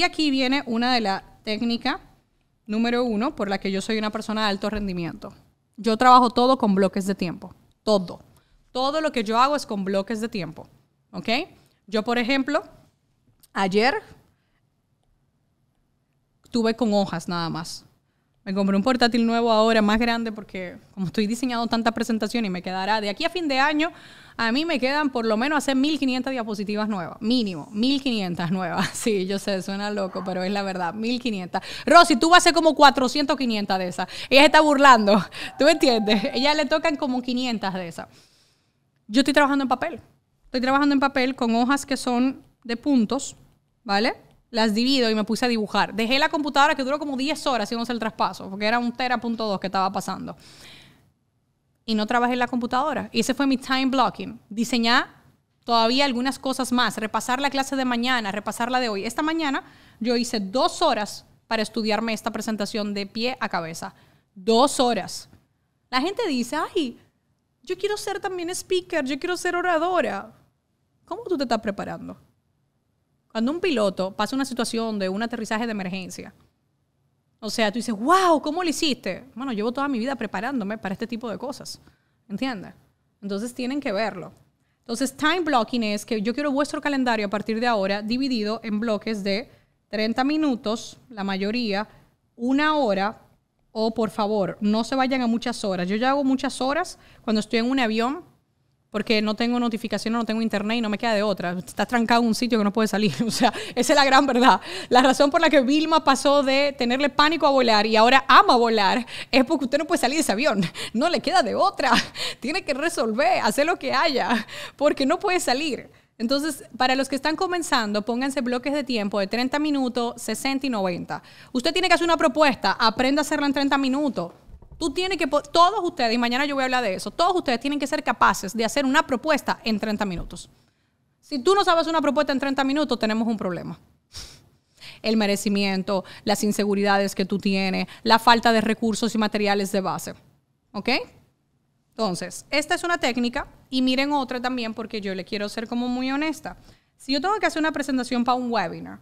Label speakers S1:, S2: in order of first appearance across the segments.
S1: Y aquí viene una de las técnicas número uno por la que yo soy una persona de alto rendimiento. Yo trabajo todo con bloques de tiempo. Todo. Todo lo que yo hago es con bloques de tiempo. ¿Ok? Yo, por ejemplo, ayer tuve con hojas nada más. Me compré un portátil nuevo ahora, más grande, porque como estoy diseñando tantas presentaciones y me quedará de aquí a fin de año, a mí me quedan por lo menos hacer 1500 diapositivas nuevas, mínimo, 1500 nuevas. Sí, yo sé, suena loco, pero es la verdad, 1500. Rosy, tú vas a hacer como 400, 500 de esas. Ella está burlando, ¿tú entiendes? Ella le tocan como 500 de esas. Yo estoy trabajando en papel. Estoy trabajando en papel con hojas que son de puntos, ¿vale? las divido y me puse a dibujar. Dejé la computadora que duró como 10 horas haciéndose el traspaso, porque era un tera.2 que estaba pasando. Y no trabajé en la computadora. Y ese fue mi time blocking. Diseñar todavía algunas cosas más, repasar la clase de mañana, repasar la de hoy. Esta mañana yo hice dos horas para estudiarme esta presentación de pie a cabeza. Dos horas. La gente dice, ay, yo quiero ser también speaker, yo quiero ser oradora. ¿Cómo tú te estás preparando? Cuando un piloto pasa una situación de un aterrizaje de emergencia, o sea, tú dices, wow, ¿cómo lo hiciste? Bueno, llevo toda mi vida preparándome para este tipo de cosas, ¿entiendes? Entonces tienen que verlo. Entonces, time blocking es que yo quiero vuestro calendario a partir de ahora dividido en bloques de 30 minutos, la mayoría, una hora, o por favor, no se vayan a muchas horas. Yo ya hago muchas horas cuando estoy en un avión porque no tengo notificaciones, no tengo internet y no me queda de otra. Está trancado en un sitio que no puede salir. O sea, esa es la gran verdad. La razón por la que Vilma pasó de tenerle pánico a volar y ahora ama volar es porque usted no puede salir de ese avión. No le queda de otra. Tiene que resolver, hacer lo que haya, porque no puede salir. Entonces, para los que están comenzando, pónganse bloques de tiempo de 30 minutos, 60 y 90. Usted tiene que hacer una propuesta, aprenda a hacerla en 30 minutos. Tú tienes que, todos ustedes, y mañana yo voy a hablar de eso, todos ustedes tienen que ser capaces de hacer una propuesta en 30 minutos. Si tú no sabes una propuesta en 30 minutos, tenemos un problema. El merecimiento, las inseguridades que tú tienes, la falta de recursos y materiales de base. ¿Ok? Entonces, esta es una técnica y miren otra también porque yo le quiero ser como muy honesta. Si yo tengo que hacer una presentación para un webinar,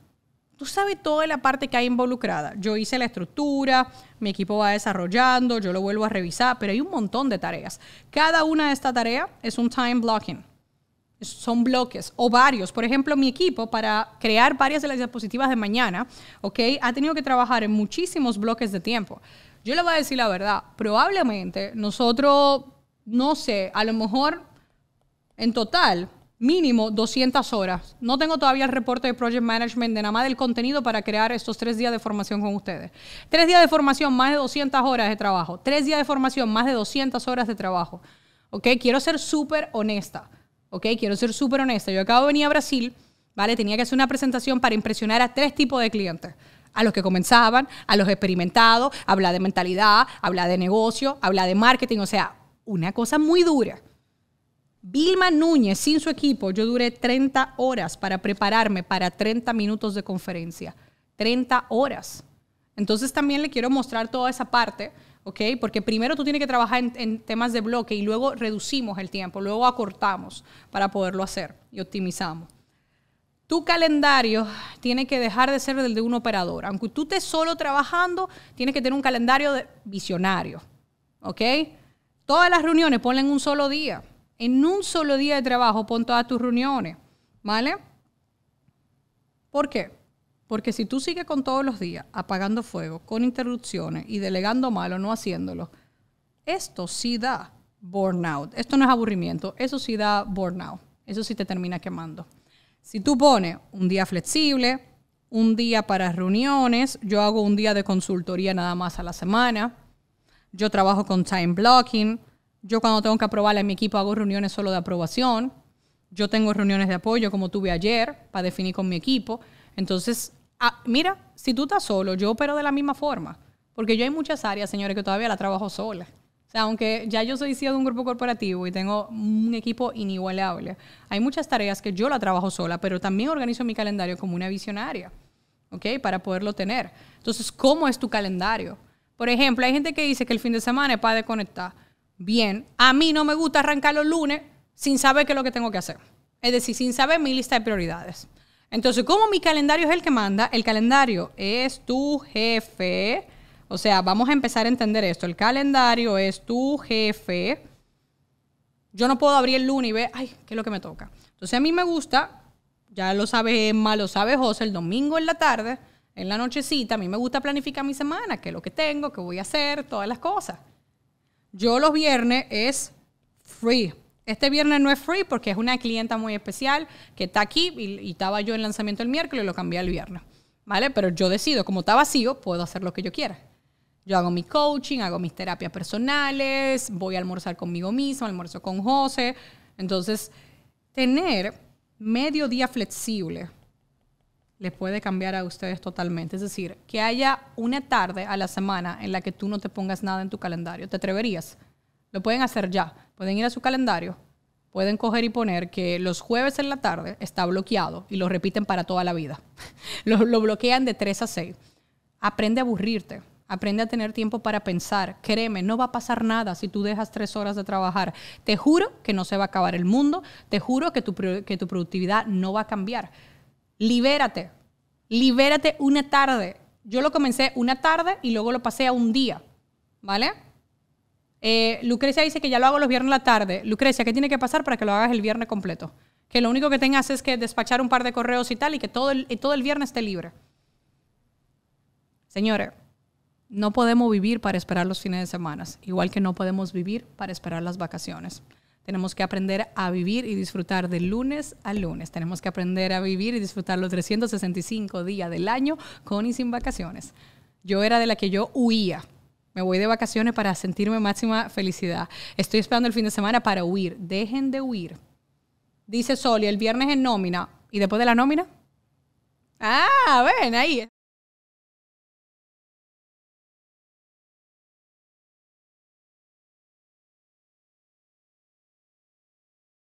S1: Tú sabes toda la parte que hay involucrada. Yo hice la estructura, mi equipo va desarrollando, yo lo vuelvo a revisar, pero hay un montón de tareas. Cada una de estas tareas es un time blocking. Son bloques o varios. Por ejemplo, mi equipo para crear varias de las diapositivas de mañana, ¿ok? Ha tenido que trabajar en muchísimos bloques de tiempo. Yo le voy a decir la verdad, probablemente nosotros, no sé, a lo mejor en total mínimo 200 horas. No tengo todavía el reporte de Project Management de nada más del contenido para crear estos tres días de formación con ustedes. Tres días de formación, más de 200 horas de trabajo. Tres días de formación, más de 200 horas de trabajo. ¿Ok? Quiero ser súper honesta. ¿Ok? Quiero ser súper honesta. Yo acabo de venir a Brasil, ¿vale? Tenía que hacer una presentación para impresionar a tres tipos de clientes. A los que comenzaban, a los experimentados, hablar de mentalidad, hablar de negocio, hablar de marketing, o sea, una cosa muy dura. Vilma Núñez, sin su equipo, yo duré 30 horas para prepararme para 30 minutos de conferencia. 30 horas. Entonces también le quiero mostrar toda esa parte, ¿ok? Porque primero tú tienes que trabajar en, temas de bloque y luego reducimos el tiempo, luego acortamos para poderlo hacer y optimizamos. Tu calendario tiene que dejar de ser el de un operador. Aunque tú estés solo trabajando, tienes que tener un calendario visionario, ¿ok? Todas las reuniones ponen un solo día en un solo día de trabajo pon todas tus reuniones, ¿vale? ¿Por qué? Porque si tú sigues con todos los días apagando fuego, con interrupciones y delegando mal o no haciéndolo, esto sí da burnout. Esto no es aburrimiento, eso sí da burnout. Eso sí te termina quemando. Si tú pones un día flexible, un día para reuniones, yo hago un día de consultoría nada más a la semana, yo trabajo con time blocking, yo cuando tengo que aprobarla en mi equipo hago reuniones solo de aprobación. Yo tengo reuniones de apoyo como tuve ayer para definir con mi equipo. Entonces, ah, mira, si tú estás solo, yo opero de la misma forma. Porque yo hay muchas áreas, señores, que todavía la trabajo sola. O sea, aunque ya yo soy CEO de un grupo corporativo y tengo un equipo inigualable, hay muchas tareas que yo la trabajo sola, pero también organizo mi calendario como una visionaria, ¿ok? Para poderlo tener. Entonces, ¿cómo es tu calendario? Por ejemplo, hay gente que dice que el fin de semana es para desconectar bien. A mí no me gusta arrancar los lunes sin saber qué es lo que tengo que hacer. Es decir, sin saber mi lista de prioridades. Entonces, como mi calendario es el que manda, el calendario es tu jefe. O sea, vamos a empezar a entender esto. El calendario es tu jefe. Yo no puedo abrir el lunes y ver, ay, ¿qué es lo que me toca? Entonces, a mí me gusta, ya lo sabe Emma, lo sabe José, el domingo en la tarde, en la nochecita, a mí me gusta planificar mi semana, qué es lo que tengo, qué voy a hacer, todas las cosas. Yo los viernes es free. Este viernes no es free porque es una clienta muy especial que está aquí y, estaba yo en lanzamiento el miércoles y lo cambié al viernes. ¿Vale? Pero yo decido, como está vacío, puedo hacer lo que yo quiera. Yo hago mi coaching, hago mis terapias personales, voy a almorzar conmigo mismo, almuerzo con José. Entonces, tener medio día flexible les puede cambiar a ustedes totalmente. Es decir, que haya una tarde a la semana en la que tú no te pongas nada en tu calendario. ¿Te atreverías? Lo pueden hacer ya. Pueden ir a su calendario, pueden coger y poner que los jueves en la tarde está bloqueado y lo repiten para toda la vida. lo, bloquean de 3 a 6. Aprende a aburrirte. Aprende a tener tiempo para pensar. Créeme, no va a pasar nada si tú dejas tres horas de trabajar. Te juro que no se va a acabar el mundo. Te juro que tu, que tu productividad no va a cambiar libérate, libérate una tarde. Yo lo comencé una tarde y luego lo pasé a un día, ¿vale? Eh, Lucrecia dice que ya lo hago los viernes a la tarde. Lucrecia, ¿qué tiene que pasar para que lo hagas el viernes completo? Que lo único que tengas es que despachar un par de correos y tal y que todo el, todo el viernes esté libre. Señores, no podemos vivir para esperar los fines de semana, igual que no podemos vivir para esperar las vacaciones. Tenemos que aprender a vivir y disfrutar de lunes a lunes. Tenemos que aprender a vivir y disfrutar los 365 días del año con y sin vacaciones. Yo era de la que yo huía. Me voy de vacaciones para sentirme máxima felicidad. Estoy esperando el fin de semana para huir. Dejen de huir. Dice Soli, el viernes en nómina. ¿Y después de la nómina? Ah, ven ahí.